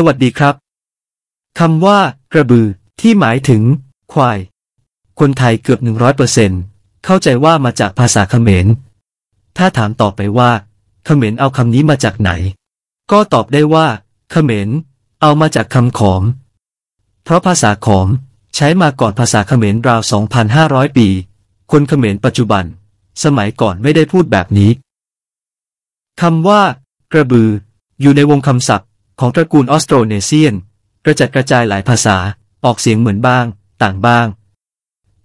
สวัสดีครับคำว่า กระบือ ที่หมายถึงควายคนไทยเกือบหนึ่งร้อยเปอร์เซ็นเข้าใจว่ามาจากภาษาเขมรถ้าถามต่อไปว่าเขมรเอาคำนี้มาจากไหน ก็ตอบได้ว่าเขมรเอามาจากคำขอม เพราะภาษาขอม ใช้มาก่อนภาษาเขมรราว 2,500 ปี คนเขมรปัจจุบัน สมัยก่อนไม่ได้พูดแบบนี้คำว่า กระบือ อยู่ในวงคำศัพท์ของตระกูลออสโตรเนเซียน กระจัดกระจายหลายภาษาออกเสียงเหมือนบ้าง ต่างบ้าง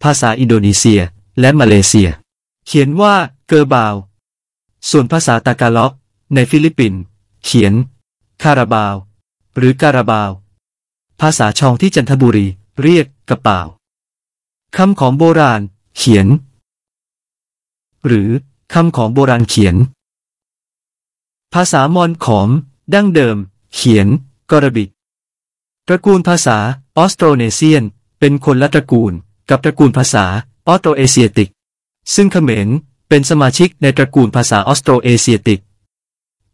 ภาษาอินโดนีเซียและมาเลเซีย เขียนว่าเกอร์บาว ส่วนภาษาตากาล็อก ในฟิลิปปินส์เขียน คาราบาว หรือการาบาว ภาษาชองที่จันทบุรีเรียกกระเป๋าคำของโบราณ เขียน หรือคำของโบราณเขียน ภาษามอญขอมดั้งเดิมเขียนกรบิกตระกูลภาษาออสโตรเนเซียน เป็นคนละตระกูลกับตระกูลภาษาออสโตรเอเชียติก ซึ่งเขมรเป็นสมาชิกในตระกูลภาษาออสโตรเอเชียติ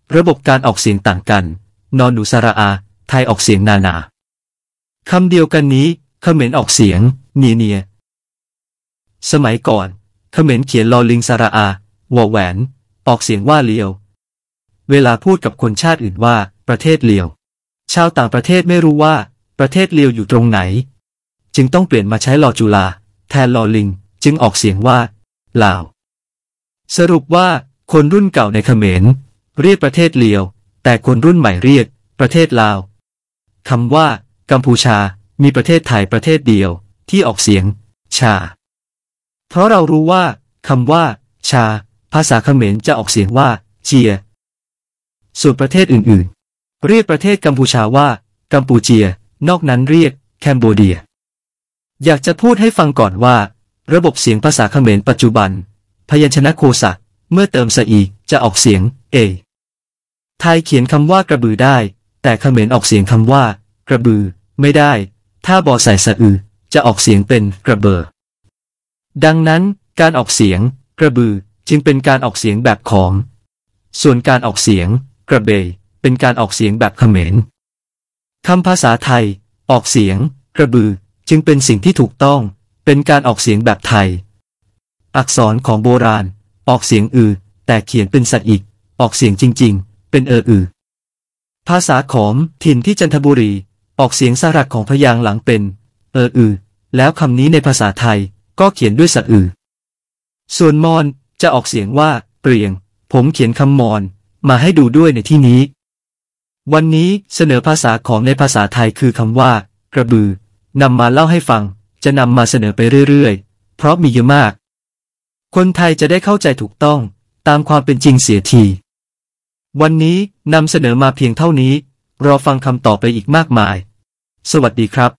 ก ระบบการออกเสียงต่างกัน นอนหนูสราอา ไทยออกเสียงนานาคำเดียวกันนี้เขมรออกเสียงเนียเนียสมัยก่อนเขมรเขียนลอลิงสราอาวอแหวน ออกเสียงว่าเลียว เวลาพูดกับคนชาติอื่นว่าประเทศเลียว ชาวต่างประเทศไม่รู้ว่า ประเทศเลียวอยู่ตรงไหน จึงต้องเปลี่ยนมาใช้ลอจุลาแทนลอลิง จึงออกเสียงว่าลาว สรุปว่าคนรุ่นเก่าในเขมร เรียกประเทศเลียว แต่คนรุ่นใหม่เรียก ประเทศลาวคำว่า กัมพูชา มีประเทศไทยประเทศเดียว ที่ออกเสียงชา เพราะเรารู้ว่าคำว่า ชาภาษาเขมรจะออกเสียงว่าเจีย ส่วนประเทศอื่นๆเรียกประเทศกัมพูชาว่า กัมพูเจีย นอกนั้นเรียกแคนโบเดีย อยากจะพูดให้ฟังก่อนว่า ระบบเสียงภาษาเขมรปัจจุบัน พยัญชนะโคสะเมื่อเติมสอีจะออกเสียงเอไทยเขียนคำว่ากระบือได้ แต่เขมรออกเสียงคำว่า กระบือ ไม่ได้ ถ้าบอใส่สะอือจะออกเสียงเป็นกระเบอดังนั้น การออกเสียง กระบือจึงเป็นการออกเสียงแบบของ ส่วนการออกเสียงกระเบยเป็นการออกเสียงแบบเขมร คำภาษาไทย ออกเสียง กระบือจึงเป็นสิ่งที่ถูกต้อง เป็นการออกเสียงแบบไทย อักษรของโบราณ ออกเสียงอือแต่เขียนเป็นสัตว์อีก ออกเสียงจริง ๆ เป็นเอออือภาษาขอม ถิ่นที่จันทบุรี ออกเสียงสระของพยางหลังเป็น เอออือแล้วคำนี้ในภาษาไทยก็เขียนด้วยสัตว์อือส่วนมอนจะออกเสียงว่าเปลียง ผมเขียนคำมอนมาให้ดูด้วยในที่นี้วันนี้เสนอภาษาของในภาษาไทยคือคำว่ากระบือ นำมาเล่าให้ฟัง จะนำมาเสนอไปเรื่อยๆ เพราะมีเยอะมาก คนไทยจะได้เข้าใจถูกต้องตามความเป็นจริงเสียที วันนี้นำเสนอมาเพียงเท่านี้ รอฟังคำต่อไปอีกมากมาย สวัสดีครับ